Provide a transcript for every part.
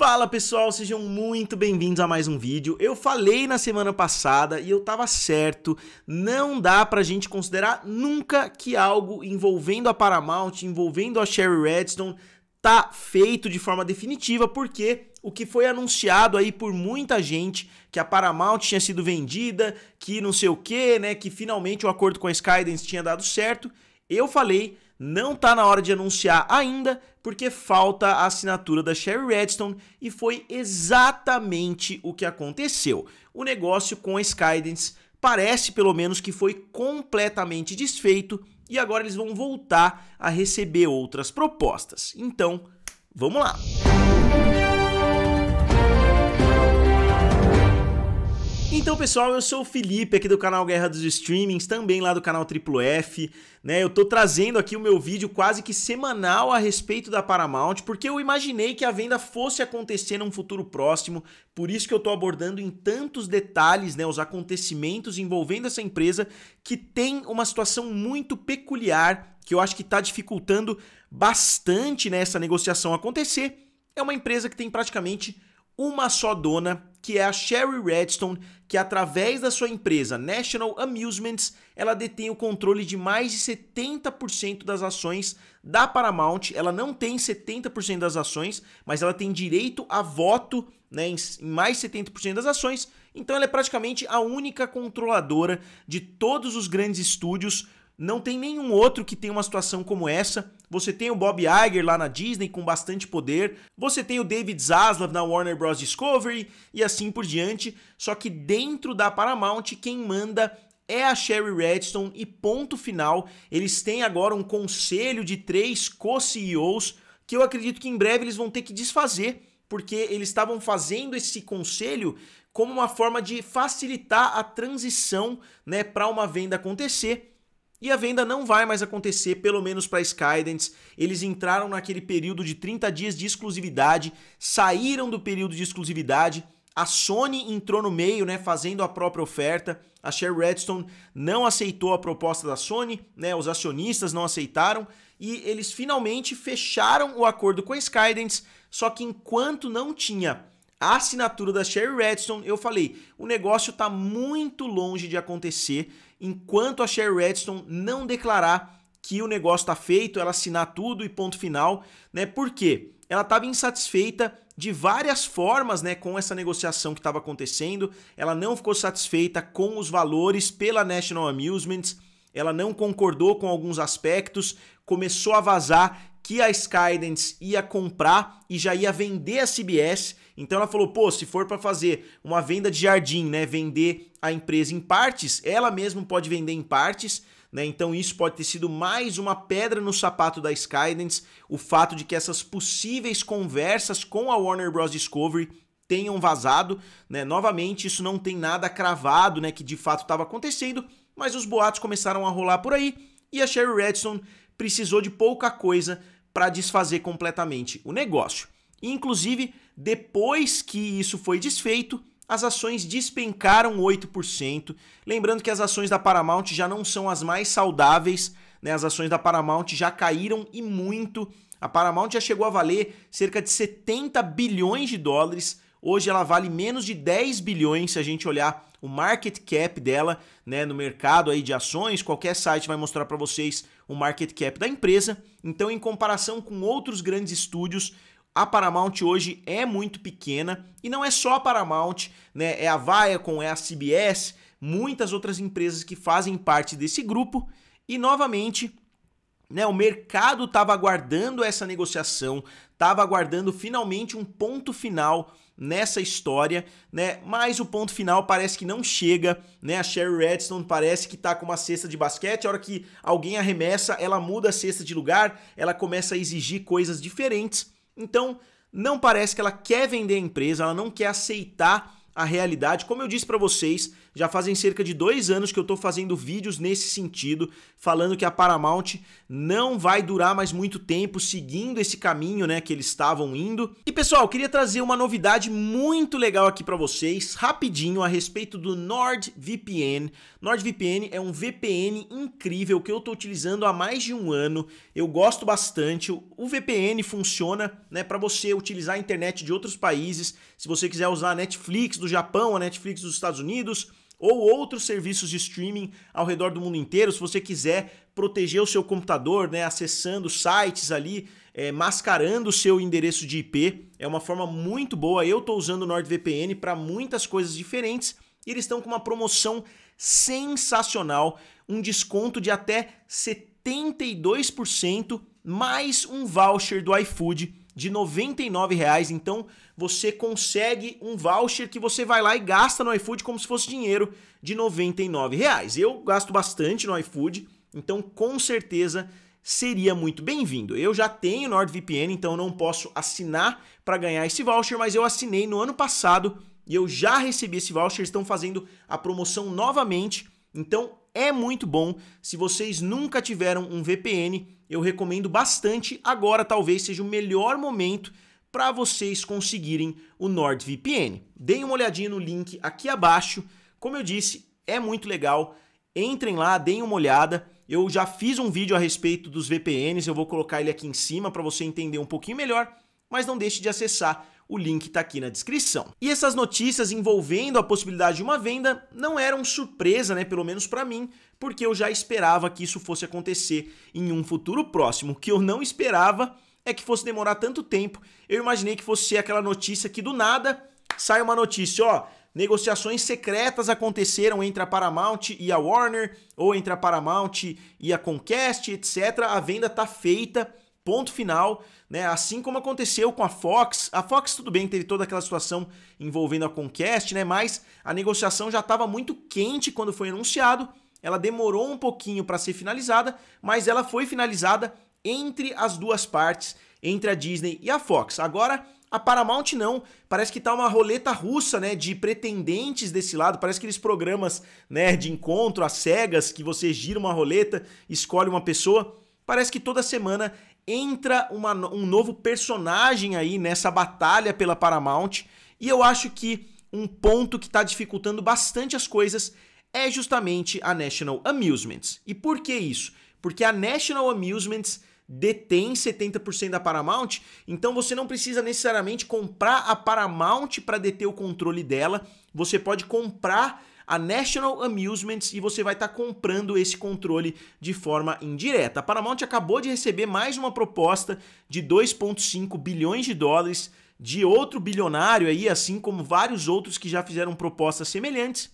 Fala pessoal, sejam muito bem-vindos a mais um vídeo. Eu falei na semana passada e eu tava certo, não dá pra gente considerar nunca que algo envolvendo a Paramount, envolvendo a Sherry Redstone, tá feito de forma definitiva, porque o que foi anunciado aí por muita gente, que a Paramount tinha sido vendida, que não sei o que, né, que finalmente o acordo com a Skydance tinha dado certo, eu falei não tá na hora de anunciar ainda, porque falta a assinatura da Sherry Redstone e foi exatamente o que aconteceu. O negócio com a Skydance parece pelo menos que foi completamente desfeito e agora eles vão voltar a receber outras propostas. Então, vamos lá. Então, pessoal, eu sou o Felipe aqui do canal Guerra dos Streamings, também lá do canal Triplo F, né? Eu tô trazendo aqui o meu vídeo quase que semanal a respeito da Paramount, porque eu imaginei que a venda fosse acontecer num futuro próximo, por isso que eu tô abordando em tantos detalhes, né, os acontecimentos envolvendo essa empresa que tem uma situação muito peculiar que eu acho que tá dificultando bastante nessa né, negociação acontecer. É uma empresa que tem praticamente uma só dona, que é a Sherry Redstone, que através da sua empresa National Amusements, ela detém o controle de mais de 70% das ações da Paramount. Ela não tem 70% das ações, mas ela tem direito a voto né, em mais 70% das ações. Então ela é praticamente a única controladora de todos os grandes estúdios não tem nenhum outro que tenha uma situação como essa. Você tem o Bob Iger lá na Disney com bastante poder, você tem o David Zaslav na Warner Bros Discovery e assim por diante, só que dentro da Paramount quem manda é a Sherry Redstone e ponto final. Eles têm agora um conselho de três co-CEOs que eu acredito que em breve eles vão ter que desfazer, porque eles estavam fazendo esse conselho como uma forma de facilitar a transição, né, para uma venda acontecer. E a venda não vai mais acontecer, pelo menos para Skydance. Eles entraram naquele período de 30 dias de exclusividade, saíram do período de exclusividade. A Sony entrou no meio, né, fazendo a própria oferta. A Share Redstone não aceitou a proposta da Sony, né, os acionistas não aceitaram e eles finalmente fecharam o acordo com a Skydance, só que enquanto não tinha a assinatura da Sherry Redstone, eu falei, o negócio está muito longe de acontecer enquanto a Sherry Redstone não declarar que o negócio está feito, ela assinar tudo e ponto final, né? Porque Ela estava insatisfeita de várias formas, né, com essa negociação que estava acontecendo. Ela não ficou satisfeita com os valores pela National Amusements. Ela não concordou com alguns aspectos, começou a vazar que a Skydance ia comprar e já ia vender a CBS. Então ela falou: pô, se for para fazer uma venda de jardim, né, vender a empresa em partes, ela mesma pode vender em partes. Né? Então isso pode ter sido mais uma pedra no sapato da Skydance, o fato de que essas possíveis conversas com a Warner Bros. Discovery tenham vazado, né? Novamente isso não tem nada cravado, né, que de fato estava acontecendo, mas os boatos começaram a rolar por aí e a Sherry Redstone precisou de pouca coisa para desfazer completamente o negócio. E, inclusive, depois que isso foi desfeito, as ações despencaram 8%. Lembrando que as ações da Paramount já não são as mais saudáveis, né? As ações da Paramount já caíram e muito. A Paramount já chegou a valer cerca de 70 bilhões de dólares Hoje ela vale menos de 10 bilhões se a gente olhar o market cap dela, né, no mercado aí de ações, qualquer site vai mostrar para vocês o market cap da empresa. Então, em comparação com outros grandes estúdios, a Paramount hoje é muito pequena e não é só a Paramount, né, é a Viacom, é a CBS, muitas outras empresas que fazem parte desse grupo e novamente né, o mercado estava aguardando essa negociação, estava aguardando finalmente um ponto final nessa história, né? Mas o ponto final parece que não chega, né? A Sherry Redstone parece que tá com uma cesta de basquete, a hora que alguém arremessa, ela muda a cesta de lugar, ela começa a exigir coisas diferentes. Então, não parece que ela quer vender a empresa, ela não quer aceitar a realidade. Como eu disse para vocês, já fazem cerca de dois anos que eu estou fazendo vídeos nesse sentido, falando que a Paramount não vai durar mais muito tempo seguindo esse caminho né, que eles estavam indo. E pessoal, queria trazer uma novidade muito legal aqui para vocês, rapidinho, a respeito do NordVPN. NordVPN é um VPN incrível que eu estou utilizando há mais de um ano, eu gosto bastante. O VPN funciona né, para você utilizar a internet de outros países, se você quiser usar a Netflix do Japão, a Netflix dos Estados Unidos, ou outros serviços de streaming ao redor do mundo inteiro, se você quiser proteger o seu computador, né, acessando sites ali, é, mascarando o seu endereço de IP, é uma forma muito boa. Eu estou usando o NordVPN para muitas coisas diferentes e eles estão com uma promoção sensacional, um desconto de até 72% mais um voucher do iFood de R$ reais, Então você consegue um voucher que você vai lá e gasta no iFood como se fosse dinheiro de R$ reais. Eu gasto bastante no iFood, então com certeza seria muito bem-vindo. Eu já tenho NordVPN, então não posso assinar para ganhar esse voucher, mas eu assinei no ano passado e eu já recebi esse voucher. Estão fazendo a promoção novamente. Então é muito bom. Se vocês nunca tiveram um VPN, eu recomendo bastante. Agora talvez seja o melhor momento para vocês conseguirem o NordVPN. Deem uma olhadinha no link aqui abaixo. Como eu disse, é muito legal. Entrem lá, deem uma olhada. Eu já fiz um vídeo a respeito dos VPNs, eu vou colocar ele aqui em cima para você entender um pouquinho melhor, mas não deixe de acessar o link está aqui na descrição. E essas notícias envolvendo a possibilidade de uma venda não eram surpresa, né, pelo menos para mim, porque eu já esperava que isso fosse acontecer em um futuro próximo. O que eu não esperava é que fosse demorar tanto tempo. Eu imaginei que fosse ser aquela notícia que do nada sai uma notícia, ó, negociações secretas aconteceram entre a Paramount e a Warner, ou entre a Paramount e a Conquest, etc. A venda tá feita ponto final, né? Assim como aconteceu com a Fox. A Fox, tudo bem, teve toda aquela situação envolvendo a Conquest, né? Mas a negociação já estava muito quente quando foi anunciado. Ela demorou um pouquinho para ser finalizada, mas ela foi finalizada entre as duas partes, entre a Disney e a Fox. Agora a Paramount não, parece que tá uma roleta russa, né, de pretendentes desse lado, parece aqueles programas, né, de encontro às cegas que você gira uma roleta, escolhe uma pessoa. Parece que toda semana entra uma, um novo personagem aí nessa batalha pela Paramount. E eu acho que um ponto que está dificultando bastante as coisas é justamente a National Amusements. E por que isso? Porque a National Amusements detém 70% da Paramount, então você não precisa necessariamente comprar a Paramount para deter o controle dela, você pode comprar a National Amusements e você vai estar tá comprando esse controle de forma indireta. A Paramount acabou de receber mais uma proposta de 2,5 bilhões de dólares de outro bilionário aí, assim como vários outros que já fizeram propostas semelhantes,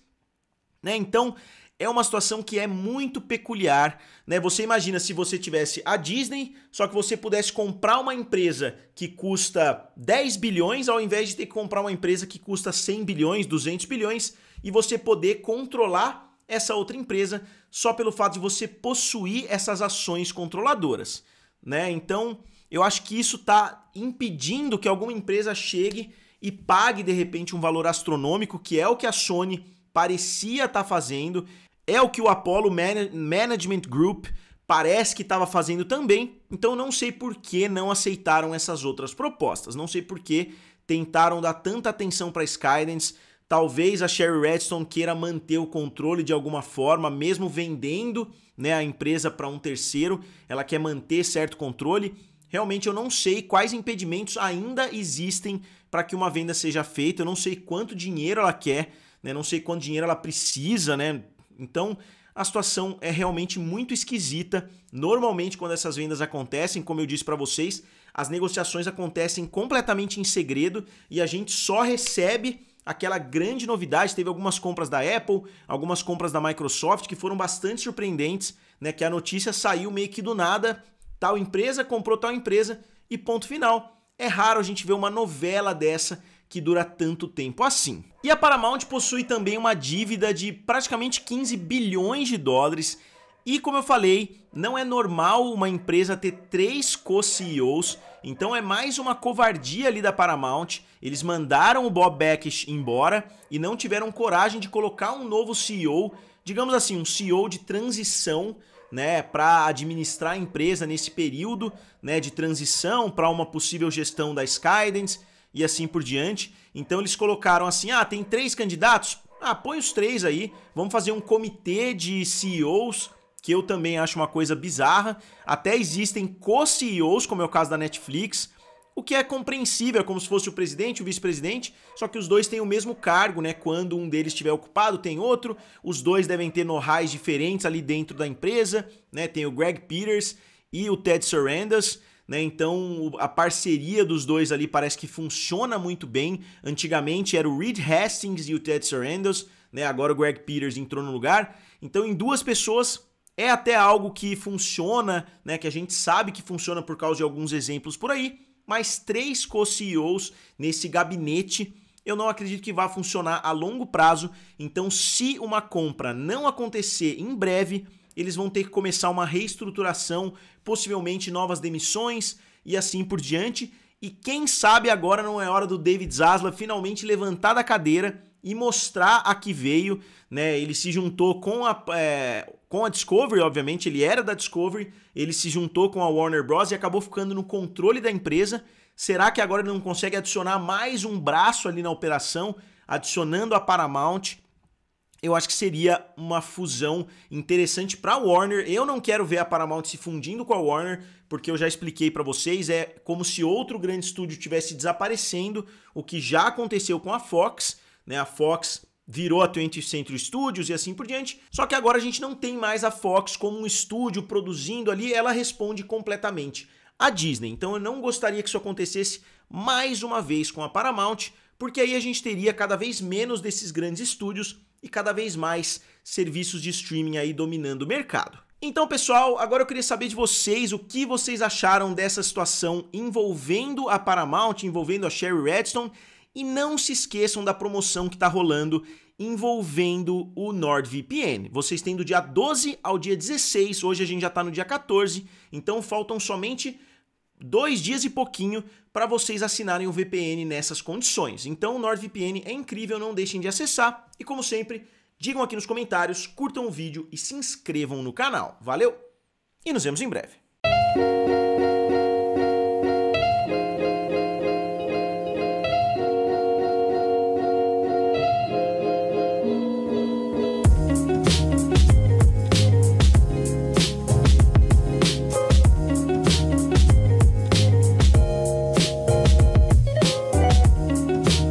né? Então, é uma situação que é muito peculiar, né? Você imagina se você tivesse a Disney, só que você pudesse comprar uma empresa que custa 10 bilhões ao invés de ter que comprar uma empresa que custa 100 bilhões, 200 bilhões, e você poder controlar essa outra empresa só pelo fato de você possuir essas ações controladoras, né? Então, eu acho que isso está impedindo que alguma empresa chegue e pague de repente um valor astronômico, que é o que a Sony parecia estar tá fazendo, é o que o Apollo Man Management Group parece que estava fazendo também. Então não sei por que não aceitaram essas outras propostas, não sei por que tentaram dar tanta atenção para Skydance, Talvez a Sherry Redstone queira manter o controle de alguma forma, mesmo vendendo né, a empresa para um terceiro, ela quer manter certo controle. Realmente eu não sei quais impedimentos ainda existem para que uma venda seja feita, eu não sei quanto dinheiro ela quer, né, não sei quanto dinheiro ela precisa, né? Então a situação é realmente muito esquisita. Normalmente, quando essas vendas acontecem, como eu disse para vocês, as negociações acontecem completamente em segredo e a gente só recebe aquela grande novidade, teve algumas compras da Apple, algumas compras da Microsoft que foram bastante surpreendentes, né? Que a notícia saiu meio que do nada, tal empresa comprou tal empresa e ponto final. É raro a gente ver uma novela dessa que dura tanto tempo assim. E a Paramount possui também uma dívida de praticamente 15 bilhões de dólares e como eu falei, não é normal uma empresa ter três co-CEOs, então é mais uma covardia ali da Paramount. Eles mandaram o Bob Beck embora e não tiveram coragem de colocar um novo CEO, digamos assim, um CEO de transição, né, para administrar a empresa nesse período, né, de transição para uma possível gestão da Skydance e assim por diante. Então eles colocaram assim: "Ah, tem três candidatos? Ah, põe os três aí. Vamos fazer um comitê de CEOs que eu também acho uma coisa bizarra. Até existem co-CEOs, como é o caso da Netflix, o que é compreensível, é como se fosse o presidente e o vice-presidente, só que os dois têm o mesmo cargo, né? Quando um deles estiver ocupado, tem outro, os dois devem ter know-hows diferentes ali dentro da empresa, né? Tem o Greg Peters e o Ted Sarandas, né? Então a parceria dos dois ali parece que funciona muito bem. Antigamente era o Reed Hastings e o Ted Sarandos, né? Agora o Greg Peters entrou no lugar. Então em duas pessoas é até algo que funciona, né, que a gente sabe que funciona por causa de alguns exemplos por aí, mas três co-CEOs nesse gabinete eu não acredito que vá funcionar a longo prazo. Então, se uma compra não acontecer em breve, eles vão ter que começar uma reestruturação, possivelmente novas demissões e assim por diante. E quem sabe agora não é hora do David Zaslav finalmente levantar da cadeira e mostrar a que veio, né? Ele se juntou com a, é, com a Discovery, obviamente, ele era da Discovery, ele se juntou com a Warner Bros. e acabou ficando no controle da empresa. Será que agora ele não consegue adicionar mais um braço ali na operação, adicionando a Paramount? Eu acho que seria uma fusão interessante para a Warner. Eu não quero ver a Paramount se fundindo com a Warner, porque eu já expliquei para vocês, é como se outro grande estúdio tivesse desaparecendo, o que já aconteceu com a Fox né? A Fox virou a 20th Century Studios e assim por diante. Só que agora a gente não tem mais a Fox como um estúdio produzindo ali, ela responde completamente à Disney. Então eu não gostaria que isso acontecesse mais uma vez com a Paramount, porque aí a gente teria cada vez menos desses grandes estúdios e cada vez mais serviços de streaming aí dominando o mercado. Então, pessoal, agora eu queria saber de vocês o que vocês acharam dessa situação envolvendo a Paramount, envolvendo a Sherry Redstone e não se esqueçam da promoção que está rolando envolvendo o NordVPN. Vocês têm do dia 12 ao dia 16, hoje a gente já está no dia 14, então faltam somente dois dias e pouquinho para vocês assinarem o VPN nessas condições. Então o NordVPN é incrível, não deixem de acessar. E como sempre, digam aqui nos comentários, curtam o vídeo e se inscrevam no canal. Valeu! E nos vemos em breve.